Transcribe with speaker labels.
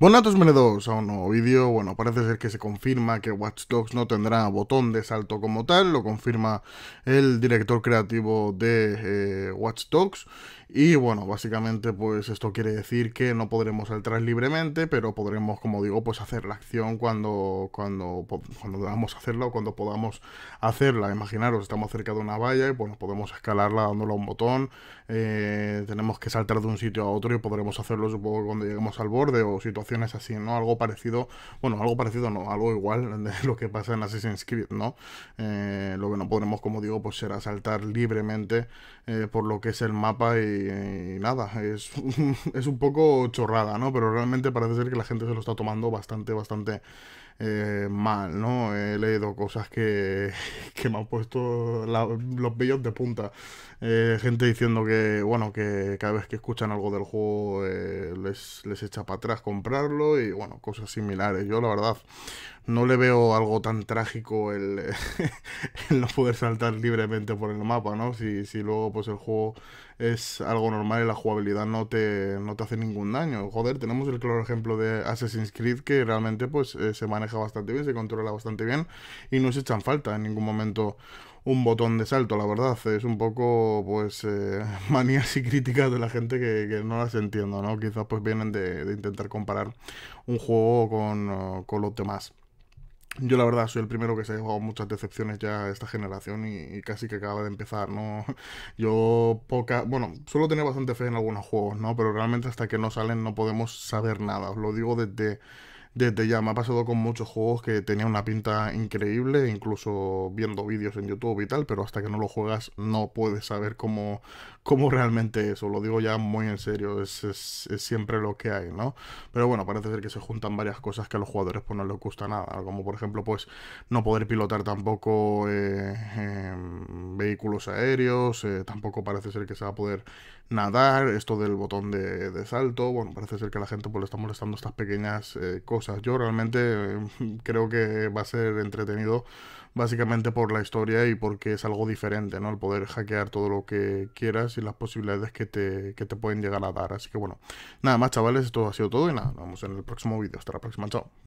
Speaker 1: Bonatos venidos a un nuevo vídeo, bueno, parece ser que se confirma que Watch Dogs no tendrá botón de salto como tal, lo confirma el director creativo de eh, Watch Dogs y bueno, básicamente pues esto quiere decir que no podremos saltar libremente, pero podremos, como digo, pues hacer la acción cuando, cuando, cuando debamos hacerla o cuando podamos hacerla. Imaginaros, estamos cerca de una valla y bueno, podemos escalarla dándole un botón, eh, tenemos que saltar de un sitio a otro y podremos hacerlo supongo cuando lleguemos al borde o situación, así, ¿no? Algo parecido, bueno, algo parecido no, algo igual de lo que pasa en Assassin's Creed, ¿no? Eh, lo que no podremos, como digo, pues será saltar libremente eh, por lo que es el mapa y, nada, es, es un poco chorrada, ¿no? Pero realmente parece ser que la gente se lo está tomando bastante, bastante eh, mal, ¿no? He leído cosas que, que me han puesto los vellos de punta. Eh, gente diciendo que, bueno, que cada vez que escuchan algo del juego eh, les, echa para atrás comprarlo y, bueno, cosas similares. Yo, la verdad, no le veo algo tan trágico el, no poder saltar libremente por el mapa, ¿no? Si, luego, pues, el juego es algo normal y la jugabilidad no te, no te hace ningún daño. Joder, tenemos el claro ejemplo de Assassin's Creed que realmente, pues, se maneja bastante bien, se controla bastante bien y no se echan falta en ningún momento un botón de salto, la verdad. Es un poco, pues, eh, manías y críticas de la gente que, no las entiendo, ¿no? Quizás pues vienen de, intentar comparar un juego con, eh, con los demás. Yo la verdad soy el primero que se ha llevado muchas decepciones ya esta generación y, casi que acaba de empezar, ¿no? Yo poca, bueno, solo tener bastante fe en algunos juegos, ¿no? Pero realmente hasta que no salen no podemos saber nada, os lo digo desde desde ya. Me ha pasado con muchos juegos que tenían una pinta increíble, incluso viendo vídeos en YouTube y tal, pero hasta que no lo juegas no puedes saber cómo, cómo realmente es. lo digo ya muy en serio, es, siempre lo que hay, ¿no? Pero bueno, parece ser que se juntan varias cosas que a los jugadores pues no les gusta nada, como por ejemplo pues no poder pilotar tampoco eh, vehículos aéreos, eh, tampoco parece ser que se va a poder nadar, esto del botón de, salto, bueno, parece ser que a la gente pues le está molestando estas pequeñas eh, cosas yo realmente eh, creo que va a ser entretenido básicamente por la historia y porque es algo diferente, ¿no? El poder hackear todo lo que quieras y las posibilidades que te, que te pueden llegar a dar. Así que bueno, nada más chavales, esto ha sido todo y nada, nos vemos en el próximo vídeo. Hasta la próxima, chao.